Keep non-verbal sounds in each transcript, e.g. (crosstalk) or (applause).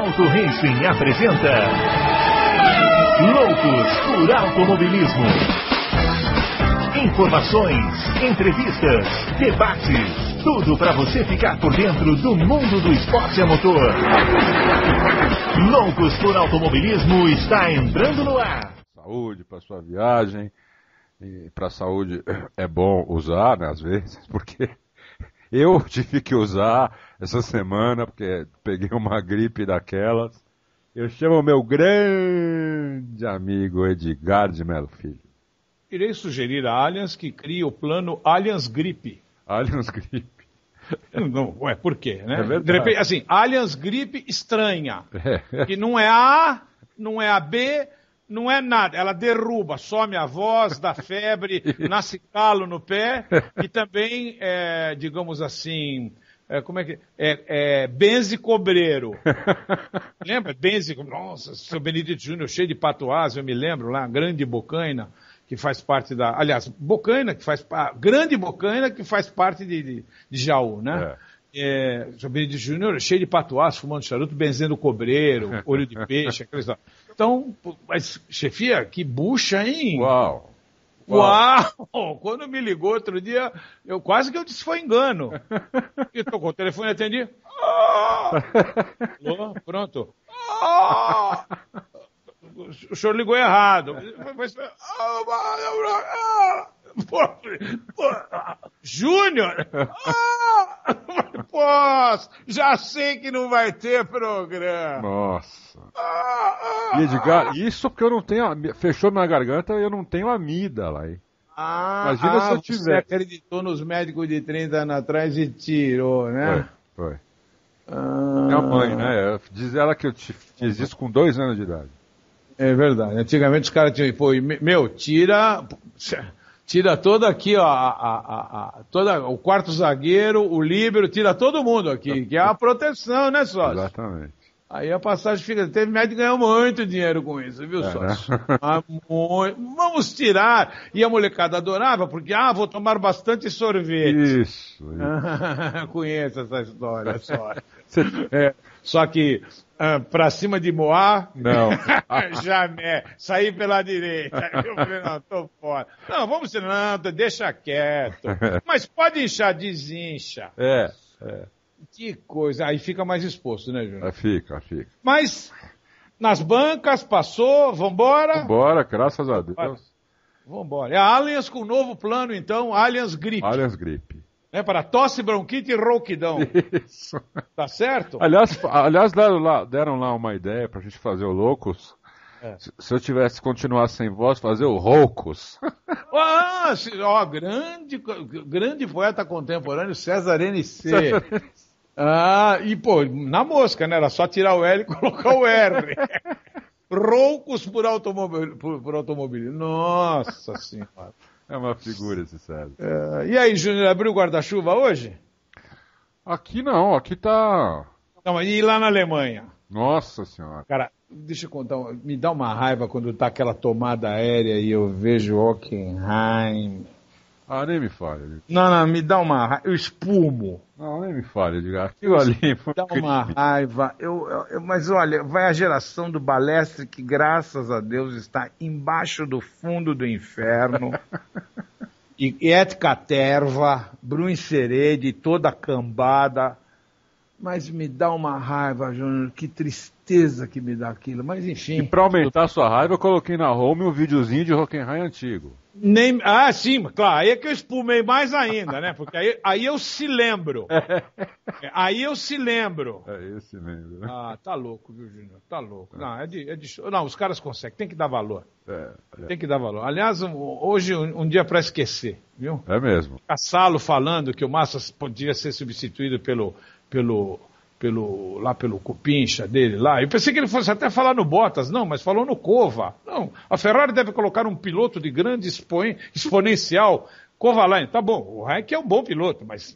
Auto Racing apresenta Loucos por Automobilismo. Informações, entrevistas, debates, tudo para você ficar por dentro do mundo do esporte a motor. Loucos por Automobilismo está entrando no ar. Saúde para sua viagem. E para saúde eh, é bom usar, né, às vezes, (laughs) porque eu tive que usar essa semana, porque peguei uma gripe daquelas. Eu chamo o meu grande amigo Edgar de Melo Filho. Irei sugerir a Allianz que crie o plano Allianz Gripe. Allianz Gripe. (laughs) Não, ué, por quê, né? É verdade. de repente, assim, Allianz Gripe estranha. É. Que não é A, não é a B, não é nada. Ela derruba, some a voz, dá febre, (laughs) nasce calo no pé e também, é, digamos assim, é, como é que. É, é Benze Cobreiro. (laughs) Lembra? Benze Nossa, seu Benedito Júnior, cheio de patuás, eu me lembro lá, grande bocaina, que faz parte da. Aliás, bocaina, que faz. parte grande bocaina que faz parte de, de, de Jaú, né? É. É, seu Benedito Júnior, cheio de patuás, fumando charuto, benzendo cobreiro, (laughs) olho de peixe, aqueles lá. Então, mas, chefia, que bucha, hein? Uau! Uau. Quando me ligou outro dia, eu quase que eu disse foi engano. (laughs) e tocou o telefone e atendi. Ah! Pronto. Ah! O senhor ligou errado. É. Ah, Júnior? Ah, posso, já sei que não vai ter programa. Nossa. Ah, ah, Edgar, ah. isso porque eu não tenho. Fechou minha garganta e eu não tenho amida lá. Ah, Imagina ah, se eu tiver. Você acreditou nos médicos de 30 anos atrás e tirou, né? Foi. foi. Ah... Minha mãe, né? Diz ela que eu fiz isso com dois anos de idade. É verdade. Antigamente os caras tinham. meu, tira tira todo aqui, ó, a, a, a, toda, o quarto zagueiro, o líbero, tira todo mundo aqui, que é uma proteção, né, sócio? Exatamente. Aí a passagem fica. Teve médico ganhou muito dinheiro com isso, viu, é, né? sócio? Né? Ah, muito. Vamos tirar. E a molecada adorava, porque, ah, vou tomar bastante sorvete. Isso. (laughs) isso. Conheço essa história, só. (laughs) É, só que ah, pra cima de Moá? Não. Jamais. (laughs) Saí pela direita. (laughs) Eu falei, não, tô fora. Não, vamos não, deixa quieto. (laughs) Mas pode inchar, desincha. É, é. Que coisa. Aí fica mais exposto, né, Júnior? fica, fica. Mas nas bancas, passou, vambora? Vambora, graças a Deus. Vambora. É a Allianz com o novo plano, então, Allianz Grip. Allianz Grip. É para tosse, bronquite e rouquidão. Isso. Tá certo? Aliás, aliás deram, lá, deram lá uma ideia para a gente fazer o Loucos. É. Se, se eu tivesse continuar sem voz, fazer o Roucos. (laughs) Ah, ó, grande, grande poeta contemporâneo César N.C. César Ah, e pô, na mosca, né? Era só tirar o L e colocar o R. (laughs) Roucos por, automobil, por, por automobilismo. Nossa senhora. É uma figura esse César. e aí, Júnior, abriu o guarda-chuva hoje? Aqui não, aqui tá. Não, e lá na Alemanha? Nossa senhora. Cara, deixa eu contar, me dá uma raiva quando tá aquela tomada aérea e eu vejo Hockenheim, ah, nem me fale. Não, não, me dá uma raiva. Eu espumo. Não, nem me fale, diga. Aquilo ali foi. Dá uma raiva. Eu, eu, eu, mas olha, vai a geração do balestre que, graças a Deus, está embaixo do fundo do inferno. (laughs) e Et Caterva, Bruno Serede, toda a cambada. Mas me dá uma raiva, Júnior. Que tristeza que me dá aquilo. Mas enfim. E para aumentar a sua raiva, eu coloquei na home um videozinho de Hockenheim antigo. Nem, ah, sim, claro. Aí é que eu espumei mais ainda, né? Porque aí, aí eu se lembro. (laughs) Aí eu se lembro. Aí é eu se lembro. Né? Ah, tá louco, viu, Júnior? Tá louco. Não, é de, é de, não, os caras conseguem. Tem que dar valor. É, é. Tem que dar valor. Aliás, um, hoje um, um dia para esquecer, viu? É mesmo. Caçalo falando que o Massa podia ser substituído pelo, pelo pelo, lá pelo Cupincha dele lá. Eu pensei que ele fosse até falar no Bottas, não, mas falou no Cova. Não, a Ferrari deve colocar um piloto de grande expon, exponencial. Kovalainen, tá bom, o Raik é um bom piloto, mas,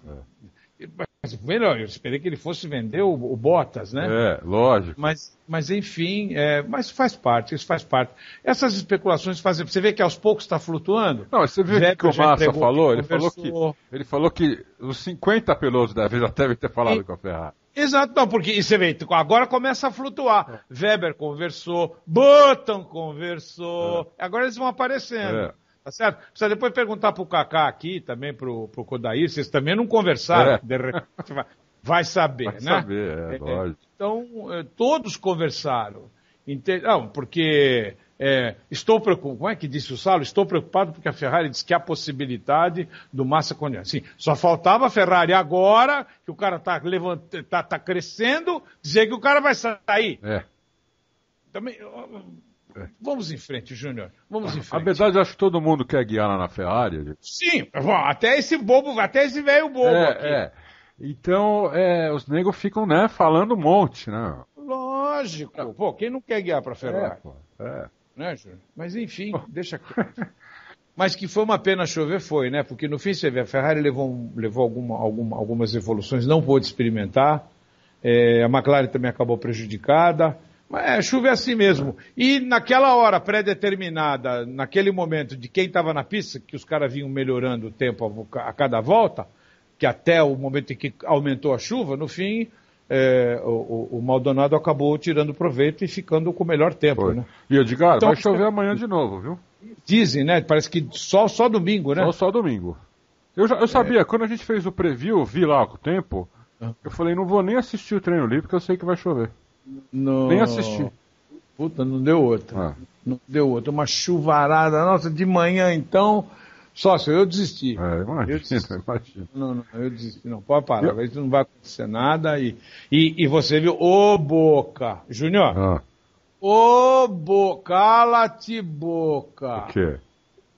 é. mas melhor, eu esperei que ele fosse vender o, o Bottas, né? É, lógico. Mas, mas enfim, é, mas faz parte, isso faz parte. Essas especulações fazem, você vê que aos poucos está flutuando. Não, você vê o que o Massa falou, ele falou que, ele falou que os 50 pilotos da vez já devem ter falado e, com a Ferrari. Exato, não, porque você vê, agora começa a flutuar. É. Weber conversou, Button conversou, é. agora eles vão aparecendo. É. Tá certo? Precisa depois perguntar pro Kaká aqui, também pro, pro Kodair, vocês também não conversaram. É. De repente, (laughs) vai saber, vai né? Saber, é, é, é lógico. Então, todos conversaram. Não, porque é, estou preocupado, como é que disse o Salo? Estou preocupado porque a Ferrari diz que há possibilidade do Massa Condiano. Sim, só faltava a Ferrari agora, que o cara está tá, tá crescendo, dizer que o cara vai sair. É. Também, é. Vamos em frente, Júnior. Vamos em frente. A verdade, eu acho que todo mundo quer guiar lá na Ferrari. Gente. Sim, até esse bobo, até esse velho bobo é, aqui. É. Então, é, os negros ficam, né, falando um monte, né? Lógico. Pô, quem não quer guiar para Ferrari? É, pô, é né, Júnior? Mas enfim, deixa Mas que foi uma pena chover, foi, né? Porque no fim você vê, a Ferrari levou, levou alguma, alguma, algumas evoluções, não pôde experimentar. É, a McLaren também acabou prejudicada. Mas é, chuva é assim mesmo. E naquela hora pré-determinada, naquele momento de quem estava na pista, que os caras vinham melhorando o tempo a, a cada volta, que até o momento em que aumentou a chuva, no fim é, o, o, Maldonado acabou tirando proveito e ficando com o melhor tempo. Né? E Edgar, então, vai chover é, amanhã de novo, viu? Dizem, né? Parece que só, só domingo, né? Só, só domingo. Eu, já, eu sabia, é... quando a gente fez o preview, vi lá o tempo, ah. eu falei, não vou nem assistir o treino livre porque eu sei que vai chover. No... Nem assisti. Puta, não deu outra. Ah. Não deu outra. Uma chuvarada. Nossa, de manhã então Sócio, eu desisti. É, imagina, eu desisti. (laughs) Não, não, eu desisti. Não, pode parar. Eu... Isso não vai acontecer nada. E, e, e você viu, ô Boca. Júnior, ah. ô ah. Boca, cala-te Boca. O quê?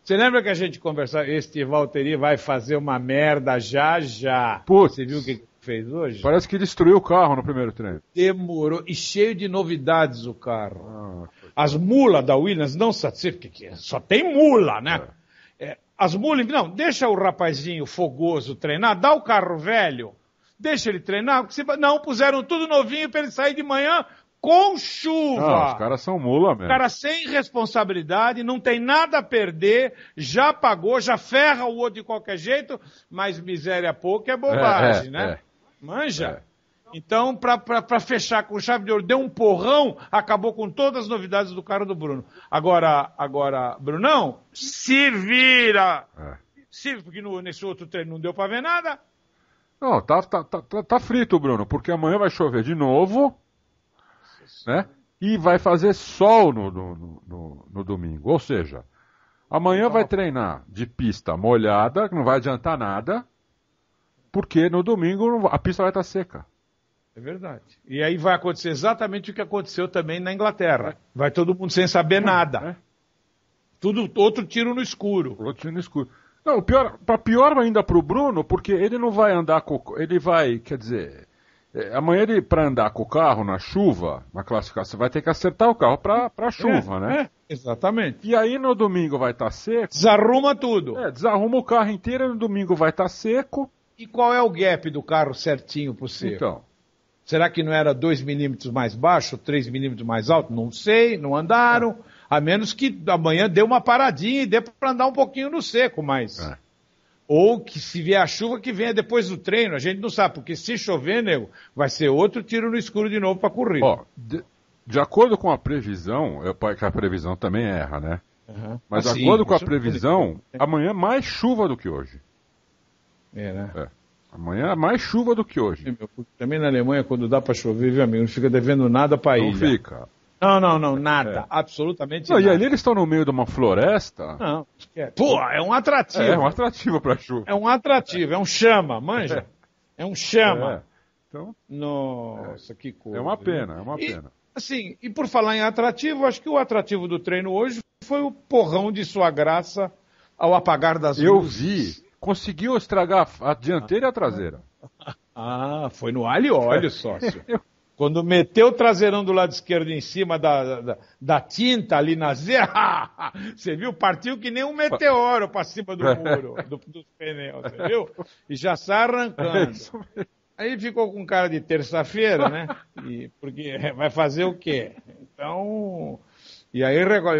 Você lembra que a gente conversava, este Valtteri vai fazer uma merda já, já. Putz. Você viu o que ele fez hoje? Parece que destruiu o carro no primeiro treino. Demorou, e cheio de novidades o carro. Ah, As mulas da Williams não satisfeitas, porque só tem mula, né? É. As mulheres não, deixa o rapazinho fogoso treinar, dá o carro velho, deixa ele treinar. Se, não, puseram tudo novinho para ele sair de manhã com chuva. Ah, os caras são mula mesmo. O cara sem responsabilidade, não tem nada a perder, já pagou, já ferra o outro de qualquer jeito, mas miséria pouca é bobagem, é, é, né? É. Manja? É. Então, para fechar com chave de ouro, deu um porrão, acabou com todas as novidades do cara do Bruno. Agora, agora, Brunão, se vira! É. Se, porque no, nesse outro treino não deu para ver nada. Não, tá, tá, tá, tá, frito, Bruno, porque amanhã vai chover de novo, né? E vai fazer sol no, no, no, no domingo. Ou seja, amanhã vai treinar de pista molhada, que não vai adiantar nada, porque no domingo a pista vai estar seca. É verdade. E aí vai acontecer exatamente o que aconteceu também na Inglaterra. Vai todo mundo sem saber nada. É. Tudo outro tiro no escuro. Outro tiro no escuro. Não, pior, pra tá pior ainda o Bruno, porque ele não vai andar com. Ele vai, quer dizer. É, amanhã ele, para andar com o carro na chuva, na classificação, vai ter que acertar o carro para a chuva, é, né? É, exatamente. E aí no domingo vai estar tá seco. Desarruma tudo. É, desarruma o carro inteiro, no domingo vai estar tá seco. E qual é o gap do carro certinho para você? Então. Será que não era 2 milímetros mais baixo, 3 milímetros mais alto? Não sei, não andaram. É. A menos que amanhã dê uma paradinha e dê para andar um pouquinho no seco, mas. É. Ou que se vier a chuva que venha depois do treino, a gente não sabe, porque se chover, nego, vai ser outro tiro no escuro de novo para correr. Ó, de, de, acordo com a previsão, eu, é, que a previsão também erra, né? Uhum. Mas de ah, acordo sim, com a previsão, é. amanhã mais chuva do que hoje. É, né? É. Amanhã é mais chuva do que hoje. também na Alemanha, quando dá para chover, viu, amigo? Não fica devendo nada para ir. Não fica. Não, não, não, nada. É. Absolutamente não, nada. E ali eles estão no meio de uma floresta. Não, é. Pô, é um atrativo. É, é um atrativo para chuva. É um atrativo, é um chama, manja. É, um chama. É, então, Nossa, que coisa. É uma pena, é uma e, pena. Assim, e por falar em atrativo, acho que o atrativo do treino hoje foi o porrão de sua graça ao apagar das luzes. Eu vi conseguiu estragar a dianteira e a traseira. (laughs) Ah, foi no alho e óleo, (laughs) é. sócio. Quando meteu o traseirão do lado esquerdo em cima da, da, da tinta ali na z, (laughs) você viu? Partiu que nem um meteoro para cima do é. muro, do, dos pneus, você viu? E já sai arrancando. É Aí ficou com cara de terça-feira, né? E, porque vai fazer o quê? Então, e aí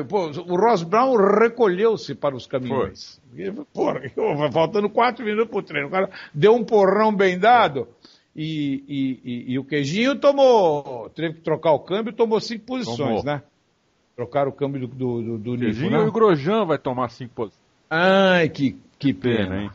Pô, o Ross Brown recolheu-se para os caminhões. Porra, (laughs) faltando quatro minutos para o treino. O cara deu um porrão bem dado. E, e, e, e, o Queijinho tomou. Teve que trocar o câmbio tomou cinco posições, tomou. né? Trocar o câmbio do, do, do, Queijinho né? e o Grosjean vai tomar cinco posições. Ai, que, que pena. hein?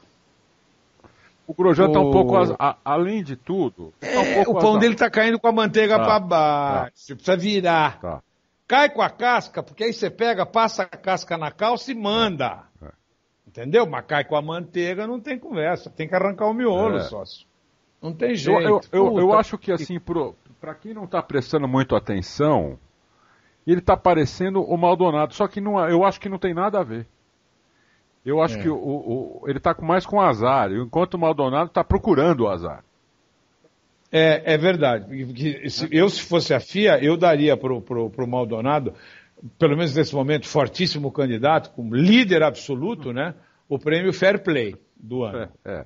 O Grosjean o... tá um pouco. Az... A, além de tudo. Tá um é, o pão azar. dele tá caindo com a manteiga tá, para tá. baixo. Tá. Precisa virar. Tá. Cai com a casca, porque aí você pega, passa a casca na calça e manda. É. Entendeu? Mas cai com a manteiga, não tem conversa. Tem que arrancar o miolo, é. sócio. Não tem jeito. Eu, eu, eu, eu acho que, assim, para quem não está prestando muito atenção, ele está parecendo o Maldonado. Só que não, eu acho que não tem nada a ver. Eu acho é. que o, o, ele está mais com azar, enquanto o Maldonado está procurando o azar. É, é verdade. Porque se, eu, se fosse a FIA, eu daria para o Maldonado, pelo menos nesse momento, fortíssimo candidato, como líder absoluto, né? O prêmio Fair Play do ano. É, é,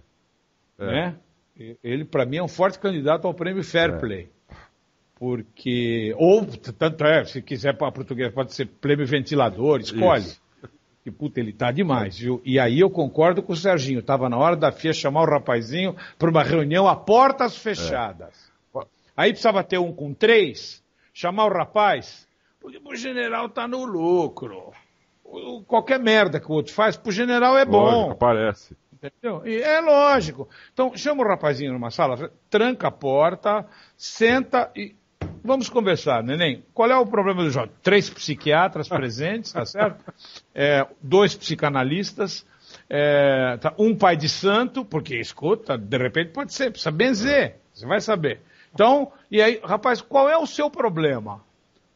é. né? Ele, para mim, é um forte candidato ao prêmio Fair é. Play. Porque, ou, tanto é, se quiser para português, pode ser prêmio ventilador, escolhe. Isso. E, puta, ele tá demais, é. viu? E aí eu concordo com o Serginho. Tava na hora da FIA chamar o rapazinho para uma reunião a portas é. fechadas. É. Aí precisava ter um com três, chamar o rapaz, porque o general tá no lucro. Qualquer merda que o outro faz, pro general é bom. Lógico, aparece. Entendeu? E é lógico. Então, chama o rapazinho numa sala, tranca a porta, senta e Vamos conversar, neném. Qual é o problema do Jorge? Três psiquiatras presentes, tá certo? (laughs) É, dois psicanalistas, é, tá, um pai de santo, porque escuta, de repente pode ser, precisa benzer, você vai saber. Então, e aí, rapaz, qual é o seu problema?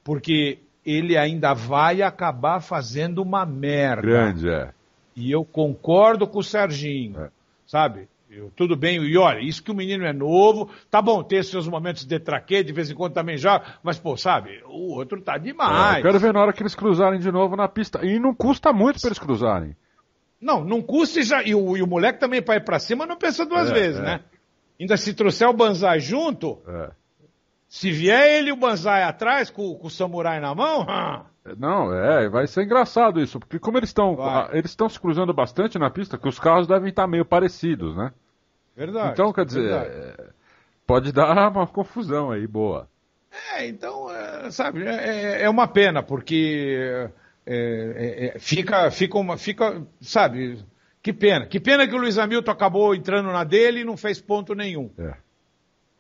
Porque ele ainda vai acabar fazendo uma merda. Grande, é. E eu concordo com o Serginho, é. sabe? Eu, tudo bem, e olha, isso que o menino é novo, tá bom ter seus momentos de traque, de vez em quando também joga, mas, pô, sabe, o outro tá demais. É, eu quero ver na hora que eles cruzarem de novo na pista. E não custa muito para eles cruzarem. Não, não custa e já. E o, e o moleque também para ir para cima não pensa duas é, vezes, é. né? Ainda se trouxer o Banzai junto, é. se vier ele e o Banzai atrás, com, com o samurai na mão, hum, não, é, vai ser engraçado isso, porque como eles estão eles estão se cruzando bastante na pista, que os carros devem estar tá meio parecidos, né? Verdade. Então, quer dizer, verdade. É, pode dar (laughs) uma confusão aí, boa. É, então, é, sabe, é, é, é uma pena, porque é, é, fica, fica uma, fica, sabe, que pena. Que pena que o Luiz Hamilton acabou entrando na dele e não fez ponto nenhum. É.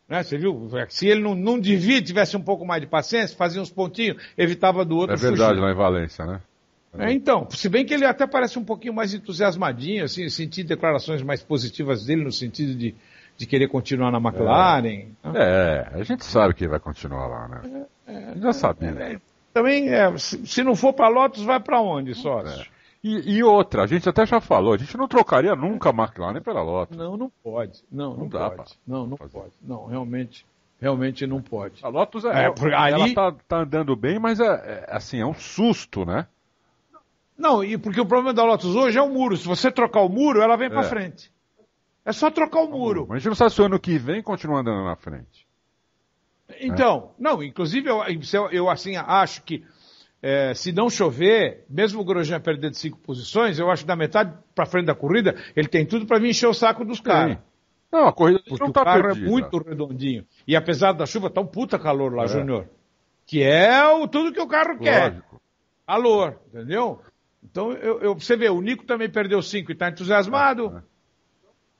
Né? Você viu? Se ele não, não devia, tivesse um pouco mais de paciência, fazia uns pontinhos, evitava do outro. É verdade, fugir. lá em Valência, né? É, então, se bem que ele até parece um pouquinho mais entusiasmadinho, assim, sentir declarações mais positivas dele no sentido de, de querer continuar na McLaren. Né? É, né? é a gente sabe que ele vai continuar lá, né? É, é já sabia. É, né? é, também, se, se, não for para Lotus, vai para onde, sócio? E, e, outra, a gente até já falou, a gente não trocaria nunca a McLaren pela Lotus. Não, não pode. Não, não, não dá, pode. Não, não fazer. pode. Não, realmente, realmente não pode. A Lotus é, é ela aí... tá, tá, andando bem, mas é, é, assim, é um susto, né? Não, e porque o problema da Lotus hoje é o muro. Se você trocar o muro, ela vem é. para frente. É só trocar o tá muro. Mas a gente não sabe se o ano que vem continua andando na frente. Então, não, inclusive eu, eu assim acho que é, se não chover, mesmo o Grosjean perdendo cinco posições, eu acho que da metade para frente da corrida, ele tem tudo para vir encher o saco dos caras. Não, a corrida Porque não tá o carro é perdida. é muito redondinho. E apesar da chuva, tá um puta calor lá, é. Júnior. Que é o, tudo que o carro Lógico. quer. Calor, entendeu? Então, eu, eu, você vê, o Nico também perdeu cinco e tá entusiasmado. Ah, é,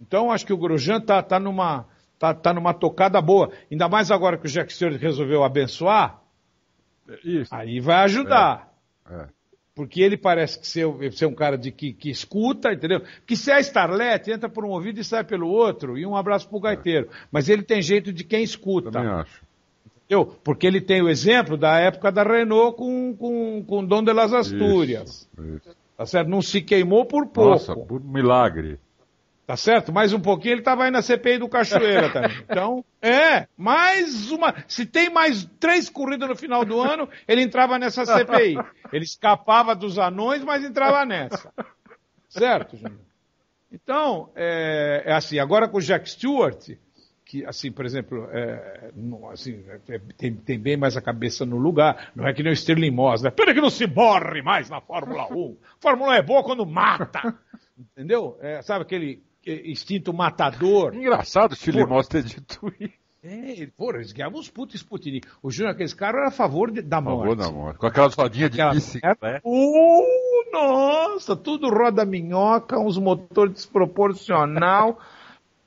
Então, acho que o Grosjean tá, tá, numa, tá, tá numa tocada boa. Ainda mais agora que o Jack Stewart resolveu abençoar, isso. Aí vai ajudar. É. É. Porque ele parece que ser, ser um cara de que, que escuta, entendeu? Que se é Starlet, entra por um ouvido e sai pelo outro, e um abraço pro gaiteiro. É. Mas ele tem jeito de quem escuta. Também acho. Entendeu? Porque ele tem o exemplo da época da Renault com, com, com Dom de las Astúrias. Isso, isso. Tá certo? Não se queimou por pouco. Nossa, por milagre. Tá certo? Mais um pouquinho ele estava aí na CPI do Cachoeira (laughs) também. Então, é, mais uma. Se tem mais três corridas no final do ano, ele entrava nessa CPI. Ele escapava dos anões, mas entrava nessa. Certo, Júnior? Então, é, é, assim, agora com o Jack Stewart, que, assim, por exemplo, é, não, assim, é, é, tem, tem, bem mais a cabeça no lugar, não é que nem o Sterling Moss, né? Pena que não se morre mais na Fórmula 1. Fórmula 1 é boa quando mata. Entendeu? É, sabe aquele eh, instinto matador. Engraçado o Chilimós ter dito isso. É, porra, eles ganhavam uns putos Sputnik. O Júnior, aqueles caras, era a favor de, da morte. A favor da morte. Com aquela rodinha de bicicleta. Né? Uh, nossa, tudo roda minhoca, uns motores desproporcional.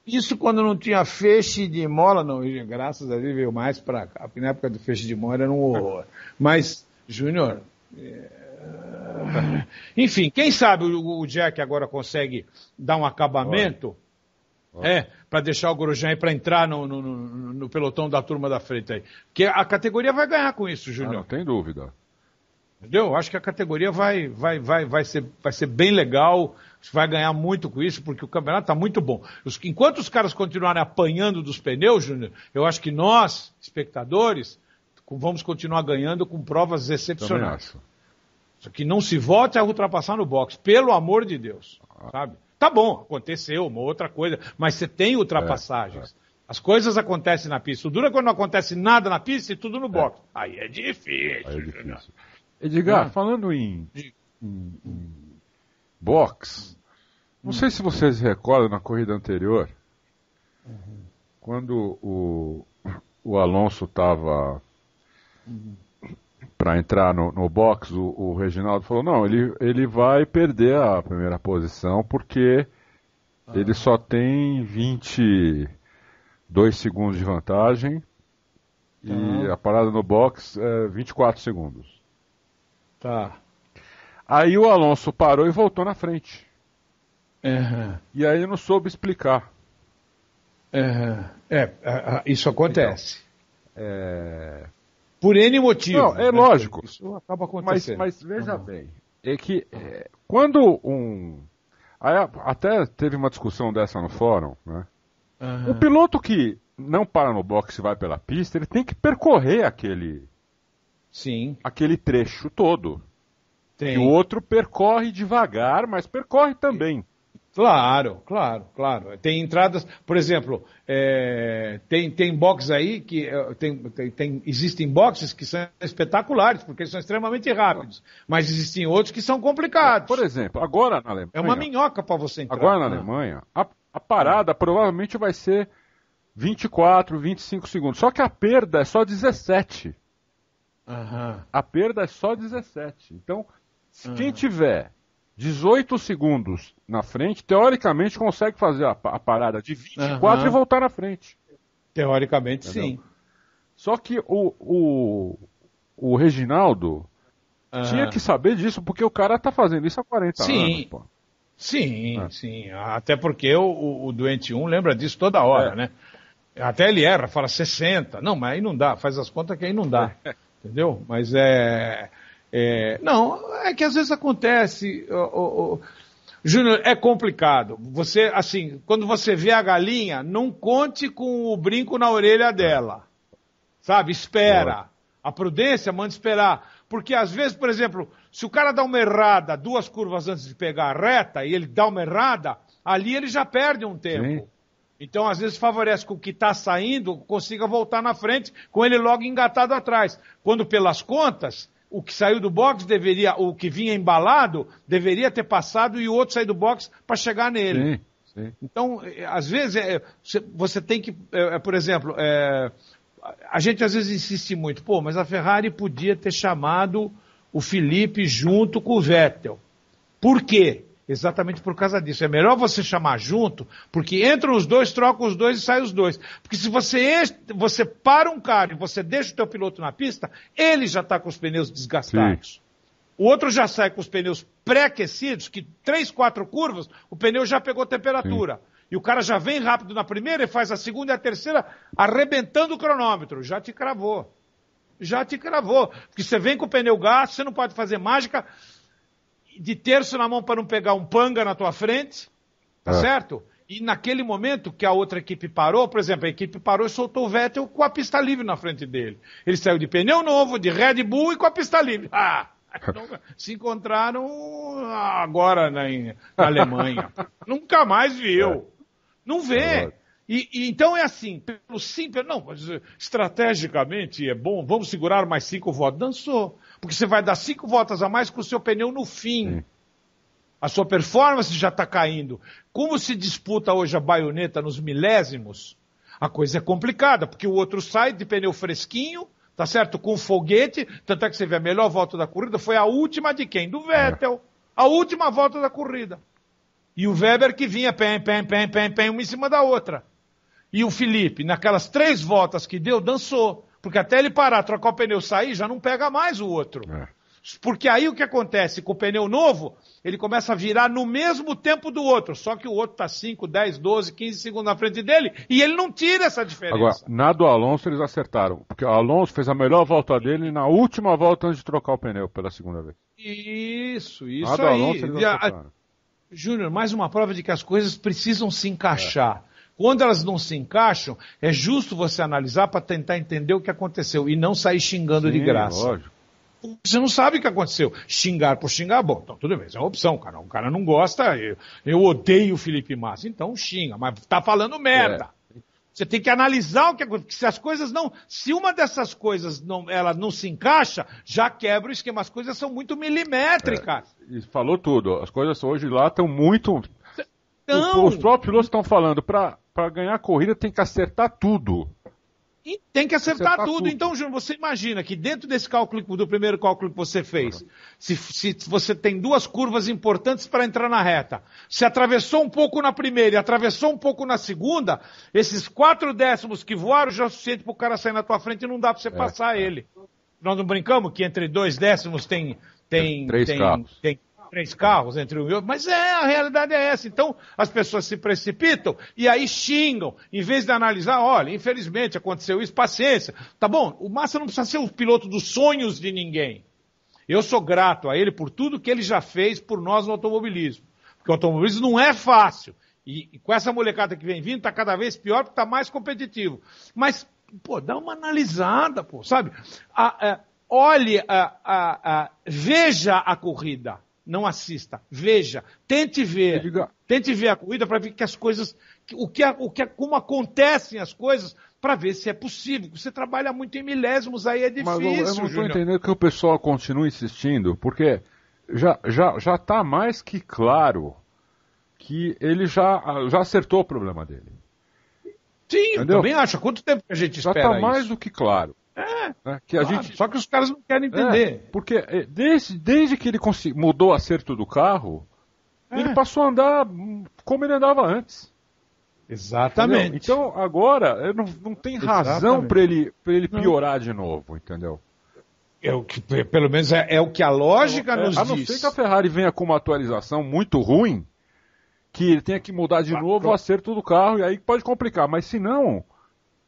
Isso quando não tinha feixe de mola, não. Graças a Deus veio mais pra cá. Na época do feixe de mola era um horror. Mas, Júnior, eh, (laughs) Enfim, quem sabe o Jack agora consegue dar um acabamento Olha. Olha. é, para deixar o Gorujan aí para entrar no, no, no, no, pelotão da turma da frente aí. Porque a categoria vai ganhar com isso, Júnior. Ah, não tem dúvida. Entendeu? Acho que a categoria vai, vai, vai, vai, ser, vai ser bem legal, vai ganhar muito com isso, porque o campeonato está muito bom. Os, enquanto os caras continuarem apanhando dos pneus, Júnior, eu acho que nós, espectadores, vamos continuar ganhando com provas excepcionais. Também acho que não se volte a ultrapassar no box, pelo amor de Deus, sabe? Tá bom, aconteceu uma outra coisa, mas você tem ultrapassagens. É, é. As coisas acontecem na pista. O dura é quando não acontece nada na pista e tudo no é. box. Aí é difícil. Aí é difícil. (laughs) Edgar, ah. falando em, em, em box, não hum. sei se vocês recordam na corrida anterior, uhum. quando o, o Alonso estava uhum para entrar no, no box, o, o, Reginaldo falou: não, ele, ele vai perder a primeira posição porque ah. ele só tem 22 segundos de vantagem e tá. a parada no box é 24 segundos. Tá. Aí o Alonso parou e voltou na frente. Uhum. E aí não soube explicar. Uhum. É, isso acontece. Então, é por N motivo. Não, é né? lógico. Isso acaba acontecendo. Mas, mas tá veja uhum. bem, é que é, quando um. até teve uma discussão dessa no fórum, né? Uhum. O piloto que não para no box e vai pela pista, ele tem que percorrer aquele. Sim. Aquele trecho todo. Tem. E o outro percorre devagar, mas percorre também. Claro, claro, claro. Tem entradas, por exemplo, é, tem, tem boxes aí que é, tem, tem, existem boxes que são espetaculares, porque são extremamente rápidos, mas existem outros que são complicados. Por exemplo, agora na Alemanha. É uma minhoca para você entrar. Agora na né? Alemanha, a, a parada provavelmente vai ser 24, 25 segundos. Só que a perda é só 17. Uhum. A perda é só 17. Então, se uhum. quem tiver 18 segundos na frente, teoricamente consegue fazer a, a parada de 24 uhum. e voltar na frente. Teoricamente, Entendeu? sim. Só que o, o, o Reginaldo uhum. tinha que saber disso, porque o cara tá fazendo isso há 40 sim. anos. Pô. Sim, é. sim. Até porque o, o doente 1 lembra disso toda hora, é. né? Até ele erra, fala 60. Não, mas aí não dá. Faz as contas que aí não dá. É. Entendeu? Mas é. É, não, é que às vezes acontece. Ó, ó, Júnior, é complicado. Você, assim, quando você vê a galinha, não conte com o brinco na orelha dela. Sabe? Espera. A prudência manda esperar. Porque às vezes, por exemplo, se o cara dá uma errada duas curvas antes de pegar a reta e ele dá uma errada, ali ele já perde um tempo. Sim. Então, às vezes, favorece que o que está saindo consiga voltar na frente com ele logo engatado atrás. Quando pelas contas, o que saiu do box deveria, o que vinha embalado, deveria ter passado e o outro saiu do box para chegar nele. Sim, sim. Então, eh, às vezes, eh, você tem que, eh, por exemplo, é, a gente às vezes insiste muito, pô, mas a Ferrari podia ter chamado o Felipe junto com o Vettel. Por quê? Exatamente por causa disso. É melhor você chamar junto, porque entram os dois, trocam os dois e saem os dois. Porque se você, você para um cara e você deixa o teu piloto na pista, ele já está com os pneus desgastados. Sim. O outro já sai com os pneus pré-aquecidos, que três, quatro curvas, o pneu já pegou temperatura. Sim. E o cara já vem rápido na primeira e faz a segunda e a terceira, arrebentando o cronômetro. Já te cravou. Já te cravou. Porque você vem com o pneu gasto, você não pode fazer mágica de terço na mão para não pegar um panga na tua frente, tá ah. certo? E naquele momento que a outra equipe parou, por exemplo, a equipe parou e soltou o Vettel com a pista livre na frente dele. Ele saiu de pneu novo, de Red Bull e com a pista livre. (laughs) Ah! Então, se encontraram ah, agora na, na Alemanha. (laughs) Nunca mais viu. É. Não vê. É e, e, então é assim, pelo sim, pelo, não, mas eh, estrategicamente é bom, vamos segurar mais cinco votos. Dançou. Porque você vai dar cinco voltas a mais com o seu pneu no fim. Sim. A sua performance já está caindo. Como se disputa hoje a baioneta nos milésimos, a coisa é complicada, porque o outro sai de pneu fresquinho, tá certo? Com foguete, tanto é que você vê a melhor volta da corrida foi a última de quem? Do Vettel. É. A última volta da corrida. E o Weber que vinha pem, pem, pem, pem, pem, uma em cima da outra. E o Felipe, naquelas três voltas que deu, dançou. Porque até ele parar, trocar o pneu, sair, já não pega mais o outro. É. Porque aí o que acontece? Com o pneu novo, ele começa a virar no mesmo tempo do outro, só que o outro está 5, 10, 12, 15 segundos na frente dele e ele não tira essa diferença. Agora, na do Alonso eles acertaram, porque o Alonso fez a melhor volta dele na última volta antes de trocar o pneu pela segunda vez. Isso, isso na do aí. Alonso, eles acertaram. Júnior, mais uma prova de que as coisas precisam se encaixar. É. Quando elas não se encaixam, é justo você analisar para tentar entender o que aconteceu e não sair xingando Sim, de graça. Lógico. Você não sabe o que aconteceu. Xingar por xingar, bom, então tudo bem, é uma opção, cara. O cara não gosta, eu, eu odeio o Felipe Massa, então xinga, mas tá falando merda. É. Você tem que analisar o que aconteceu, se as coisas não, se uma dessas coisas não, ela não se encaixa, já quebra o esquema. As coisas são muito milimétricas. É, falou tudo. As coisas hoje lá estão muito. Então... Os, os próprios pilotos estão falando para para ganhar a corrida tem que acertar tudo. E tem que acertar, acertar tudo. tudo. Então, Júnior, você imagina que dentro desse cálculo, do primeiro cálculo que você fez, uhum. se, se, você tem duas curvas importantes para entrar na reta, se atravessou um pouco na primeira e atravessou um pouco na segunda, esses quatro décimos que voaram já é o suficiente para o cara sair na tua frente e não dá para você é, passar é. ele. Nós não brincamos que entre dois décimos tem, tem, tem, tem, tem três carros entre um e outro, mas é, a realidade é essa. Então, as pessoas se precipitam e aí xingam, em vez de analisar, olha, infelizmente aconteceu isso, paciência. Tá bom, o Massa não precisa ser o piloto dos sonhos de ninguém. Eu sou grato a ele por tudo que ele já fez por nós no automobilismo. Porque o automobilismo não é fácil. E, e com essa molecada que vem vindo, está cada vez pior porque está mais competitivo. Mas, pô, dá uma analisada, pô, sabe? A, é, a, olhe, a, veja a corrida não assista. Veja, tente ver, tente ver a corrida para ver que as coisas, o que, o que, como acontecem as coisas, para ver se é possível. Você trabalha muito em milésimos, aí é difícil. Mas eu, eu não estou entendendo que o pessoal continua insistindo, porque já já já está mais que claro que ele já já acertou o problema dele. Sim, Entendeu? também acho. Quanto tempo que a gente tá espera Já está mais isso? do que claro. É. é, que a claro. gente... Só que os caras não querem é. entender. É, porque desde, desde que ele mudou o acerto do carro, é. ele passou a andar como ele andava antes. Exatamente. Entendeu? Então agora é, não, não tem razão para ele, pra ele piorar de novo, entendeu? É o que, pelo menos é, é o que a lógica nos a diz. A não ser que a Ferrari venha com uma atualização muito ruim, que ele tenha que mudar de novo o acerto do carro, e aí pode complicar. Mas se não,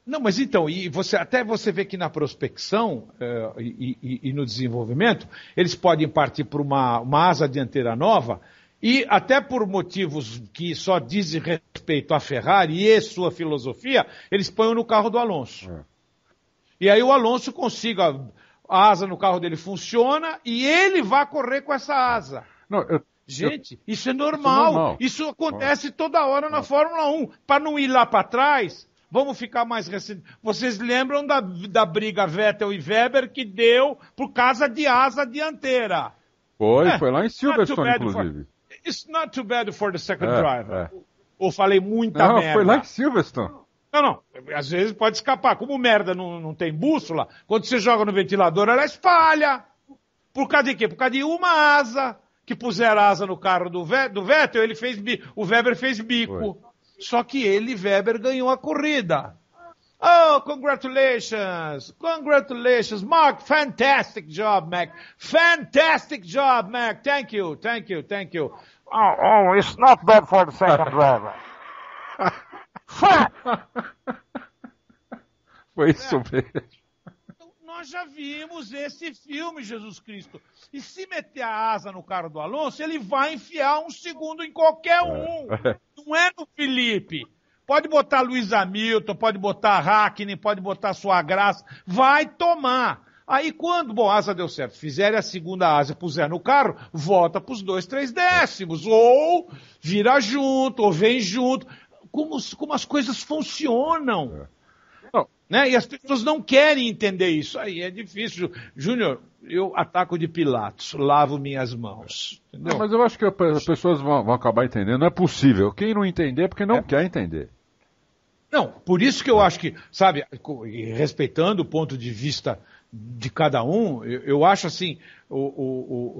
não, mas então, e você até você vê que na prospecção eh, e, e, e, no desenvolvimento, eles podem partir para uma, uma asa dianteira nova, e até por motivos que só dizem respeito à Ferrari e sua filosofia, eles põem no carro do Alonso. É. E aí o Alonso consiga, a asa no carro dele funciona e ele vai correr com essa asa. Não, eu, Gente, eu, isso, é normal, isso é normal. Isso acontece toda hora na Fórmula 1. Para não ir lá para trás, Vamos ficar mais recente. Vocês lembram da, da briga Vettel e Weber que deu por causa de asa dianteira? Foi, é, foi lá em Silverstone, inclusive. For, it's not too bad for the second é, driver. É. Ou falei muita não, merda. Foi lá em Silverstone. Não, não. Às vezes pode escapar. Como merda não, não tem bússola, quando você joga no ventilador, ela espalha. Por causa de quê? Por causa de uma asa que puseram asa no carro do, Vettel, ele fez O Weber fez bico. Foi. Só que ele, Weber, ganhou a corrida. Oh, congratulations! Congratulations, Mark! Fantastic job, Mac! Fantastic job, Mac! Thank you, thank you, thank you. Oh, oh it's not bad for the second (laughs) driver. (laughs) Foi isso mesmo nós já vimos esse filme, Jesus Cristo. E se meter a asa no cara do Alonso, ele vai enfiar um segundo em qualquer é. um. Não é no Felipe. Pode botar Luiz Hamilton, pode botar Hackney, pode botar Sua Graça. Vai tomar. Aí quando, bom, a asa deu certo, fizerem a segunda asa, puser no carro, volta para os dois, três décimos. Ou vira junto, ou vem junto. Como, como as coisas funcionam. É. Né? E as pessoas não querem entender isso. Aí é difícil. Júnior, eu ataco de Pilatos, lavo minhas mãos. Não, mas eu acho que as pessoas vão, vão, acabar entendendo. Não é possível. Quem não entender é porque não é. quer entender. Não, por isso que eu acho que, sabe, respeitando o ponto de vista de cada um, eu, eu acho assim, o, o,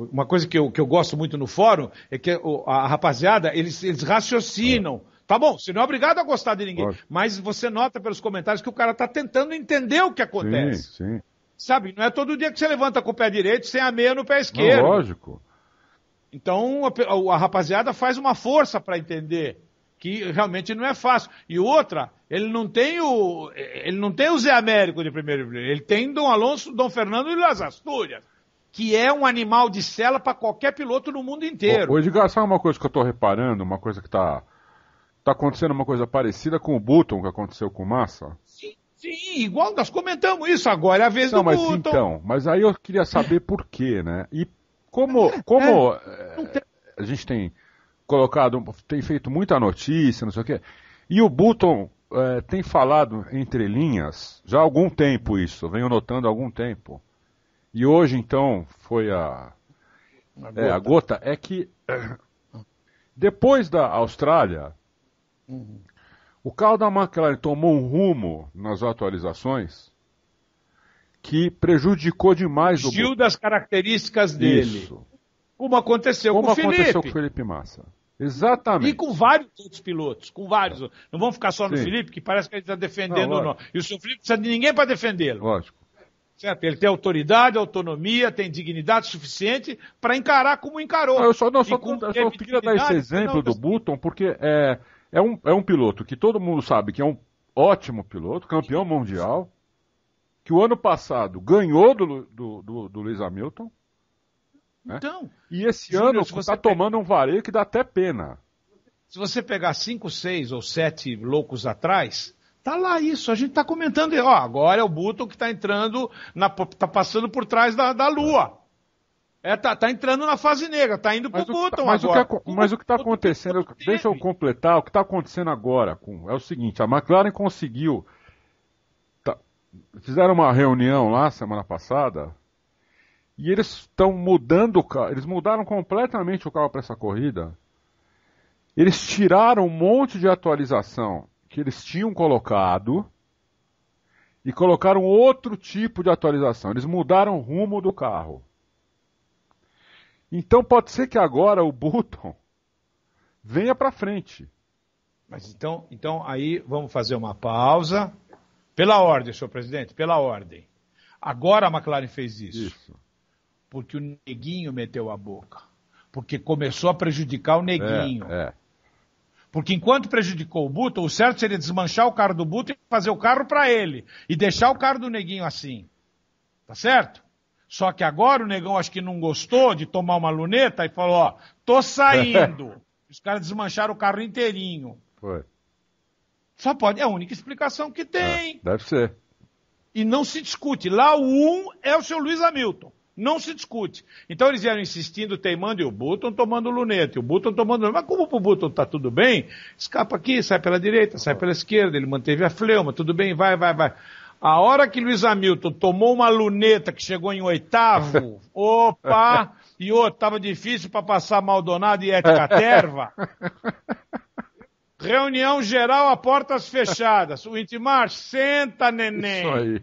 o, uma coisa que eu, que eu, gosto muito no fórum é que a rapaziada, eles, eles raciocinam. É Tá bom, você não é obrigado a gostar de ninguém. Lógico. Mas você nota pelos comentários que o cara tá tentando entender o que acontece. Sim, sim. Sabe, não é todo dia que você levanta com o pé direito sem a meia no pé esquerdo. lógico. Então a, a rapaziada faz uma força para entender que realmente não é fácil. E outra, ele não tem o ele não tem o Zé Américo de primeiro, ele tem Dom Alonso, Dom Fernando e Las Astúrias que é um animal de cela para qualquer piloto no mundo inteiro. Ô, Edgar, sabe uma coisa que eu tô reparando, uma coisa que tá Tá acontecendo uma coisa parecida com o Button que aconteceu com o Massa? Sim, sim, igual nós comentamos isso agora, é a vez não, do mas Button. Então, mas aí eu queria saber por quê, né? E como, como é, é, a gente tem colocado, tem feito muita notícia, não sei o quê, e o Button é, tem falado entre linhas já há algum tempo isso, venho notando há algum tempo. E hoje, então, foi a, a, é, a gota. É que (clears throat) depois da Austrália, Uhum. O carro da McLaren tomou um rumo nas atualizações que prejudicou demais Fugiu o. Fugiu das características dele. Isso. Como aconteceu Como com o Felipe. Como aconteceu com o Felipe Massa. Exatamente. E com vários outros pilotos, com vários. É. Não vamos ficar só no Sim. Felipe, que parece que ele está defendendo não, não. E o seu Felipe precisa de ninguém para defendê-lo. Lógico. Certo? Ele tem autoridade, autonomia, tem dignidade suficiente para encarar como encarou. Não, eu só, não, só, eu só queria dar esse exemplo não, do Button, porque é, é um, é um piloto que todo mundo sabe que é um ótimo piloto, campeão mundial, que o ano passado ganhou do, do, do, do Lewis Hamilton. Né? Então. E esse ano está tomando um vareio que dá até pena. Se você pegar cinco, seis ou sete loucos atrás, Tá lá isso, a gente está comentando, ó, agora é o Button que está entrando, na, tá passando por trás da, da Lua. É, tá, tá entrando na fase negra, tá indo pro Button mas agora. O que, tá, mas o que tá acontecendo, tá deixa eu completar, o que tá acontecendo agora com, é o seguinte, a McLaren conseguiu. Tá, fizeram uma reunião lá semana passada e eles estão mudando o carro, eles mudaram completamente o carro para essa corrida. Eles tiraram um monte de atualização que eles tinham colocado e colocaram outro tipo de atualização. Eles mudaram o rumo do carro. Então pode ser que agora o Button venha para frente. Mas então, então aí vamos fazer uma pausa. Pela ordem, senhor presidente, pela ordem. Agora a McLaren fez isso. isso. Porque o neguinho meteu a boca. Porque começou a prejudicar o neguinho. É, é. Porque enquanto prejudicou o Button, o certo seria desmanchar o carro do Button e fazer o carro para ele. E deixar o carro do neguinho assim. Tá certo? Só que agora o negão acho que não gostou de tomar uma luneta e falou: Ó, tô saindo. (laughs) Os caras desmancharam o carro inteirinho. Foi. Só pode, é a única explicação que tem. É, deve ser. E não se discute. Lá o um é o seu Luiz Hamilton. Não se discute. Então eles vieram insistindo, teimando, e o Button tomando luneta, e o Button tomando luneta. Mas como o Button tá tudo bem, escapa aqui, sai pela direita, sai ah. pela esquerda, ele manteve a fleuma, tudo bem, vai, vai, vai. A hora que Luiz Hamilton tomou uma luneta que chegou em oitavo, (laughs) opa, e outro, tava difícil para passar Maldonado e Ética Terva. Reunião geral a portas fechadas. O Intimar, senta, neném. Isso aí.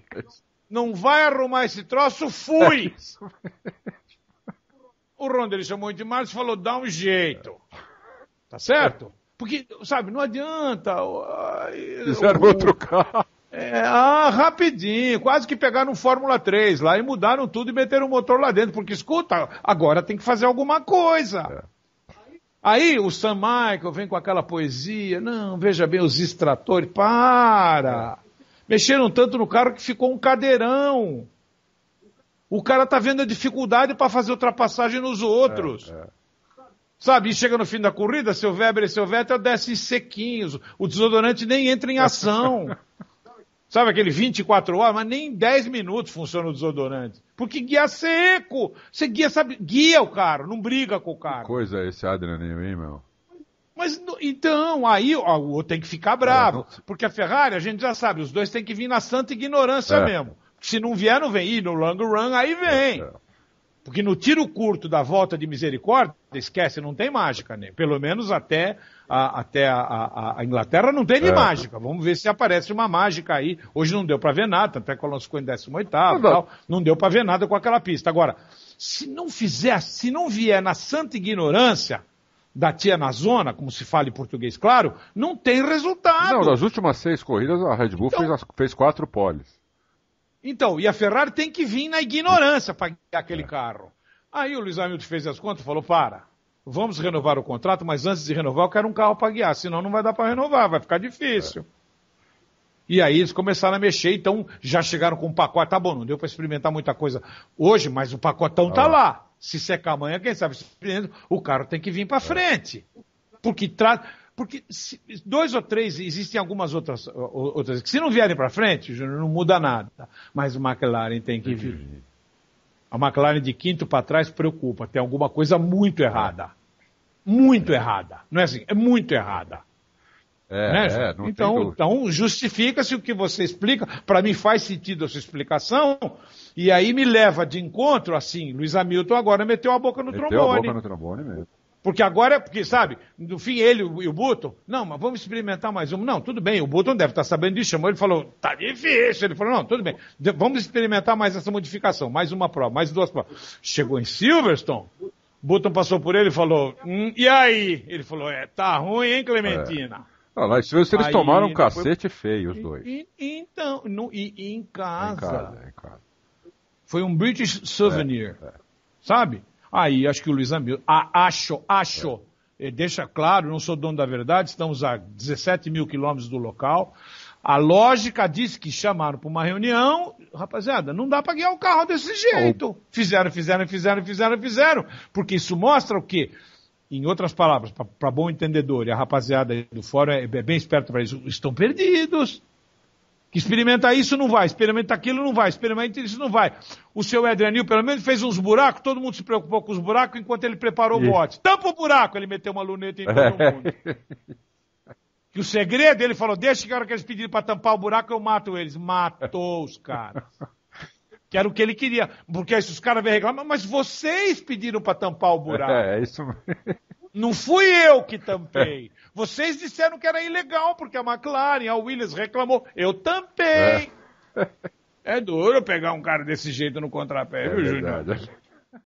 Não vai arrumar esse troço, fui! (laughs) O Rondelli chamou o Intimar e falou, dá um jeito. Tá certo? (laughs) Porque, sabe, não adianta. Fizeram outro carro. É, ah, rapidinho, quase que pegaram o Fórmula 3 lá e mudaram tudo e meteram o motor lá dentro, porque escuta, agora tem que fazer alguma coisa. É. Aí o Sam Michael vem com aquela poesia, não, veja bem, os extratores, para! Mexeram tanto no carro que ficou um cadeirão. O cara tá vendo a dificuldade para fazer ultrapassagem nos outros. É, é. Sabe, e chega no fim da corrida, seu Weber e seu Vettel descem sequinhos, o desodorante nem entra em (laughs) ação. Sabe aquele 24 horas, mas nem 10 minutos funciona o desodorante. Porque guia seco. Você guia, sabe, guia o carro, não briga com o carro. Que coisa é esse adrenalina, hein, meu? Mas então, aí ó, tem que ficar bravo. É, não... Porque a Ferrari, a gente já sabe, os dois tem que vir na santa ignorância é. mesmo. Se não vier, não vem. E no long run, aí vem. É. é. Porque no tiro curto da volta de misericórdia, esquece, não tem mágica, né? Pelo menos até a, até a, a, a Inglaterra não tem é. mágica. Vamos ver se aparece uma mágica aí. Hoje não deu para ver nada, até que o Alonso ficou em 18 tal, não deu para ver nada com aquela pista. Agora, se não fizer, se não vier na santa ignorância da tia na zona, como se fala em português, claro, não tem resultado. Não, nas últimas seis corridas a Red Bull então... fez, as, fez quatro poles. Então, e a Ferrari tem que vir na ignorância para guiar aquele é. carro. Aí o Luiz Hamilton fez as contas e falou: para, vamos renovar o contrato, mas antes de renovar, eu quero um carro para guiar, senão não vai dar para renovar, vai ficar difícil. É. E aí eles começaram a mexer, então já chegaram com um pacote. Tá bom, não deu para experimentar muita coisa hoje, mas o pacotão tá ah. tá lá. Se secar amanhã, quem sabe, o carro tem que vir para é. frente. Porque traz porque se, dois ou três, existem algumas outras, outras que se não vierem para frente, não muda nada. Mas o McLaren tem que vir. A McLaren de quinto para trás preocupa, tem alguma coisa muito é. errada. Muito é. errada. Não é assim, é muito errada. É, né? é, então, então justifica-se o que você explica. Para mim faz sentido a sua explicação. E aí me leva de encontro, assim, Luiz Hamilton agora meteu a boca no meteu trombone. Meteu a boca no trombone mesmo. Porque agora é porque, sabe, no fim ele e o Button, não, mas vamos experimentar mais um. Não, tudo bem, o Button deve estar sabendo disso, chamou ele falou, tá difícil. Ele falou, não, tudo bem, vamos experimentar mais essa modificação, mais uma prova, mais duas provas. Chegou em Silverstone, Button passou por ele e falou, hum, e aí? Ele falou, é, tá ruim, hein, Clementina? É. lá se eles aí, tomaram um cacete foi... feio, os dois. E, e, então, no, e, e em, casa, em casa. Em casa, Foi um British Souvenir, é, é. sabe? Aí acho que o Luiz Hamilton, ah, acho, acho, é. eh, deixa claro, não sou dono da verdade, estamos a 17 mil quilômetros do local. A lógica disse que chamaram para uma reunião, rapaziada, não dá para guiar o carro desse jeito. Fizeram, fizeram, fizeram, fizeram, fizeram, porque isso mostra o quê? Em outras palavras, para bom entendedor, e a rapaziada do fórum é, é bem esperta para isso, estão perdidos. Que experimenta isso não vai, experimenta aquilo não vai, experimenta isso não vai. O seu Edrenil, pelo menos, fez uns buracos, todo mundo se preocupou com os buracos enquanto ele preparou o bote. Tampa o buraco, ele meteu uma luneta em todo (laughs) mundo. que o segredo, ele falou, deixa que a hora que eles pediram para tampar o buraco, eu mato eles. Matou os caras. que era o que ele queria. Porque aí os caras vêm reclamar, mas vocês pediram para tampar o buraco. É, é isso mesmo. Não fui eu que tampei. (laughs) Vocês disseram que era ilegal, porque a McLaren, a Williams reclamou. Eu tampei. É. É duro pegar um cara desse jeito no contrapé, é viu, Júnior?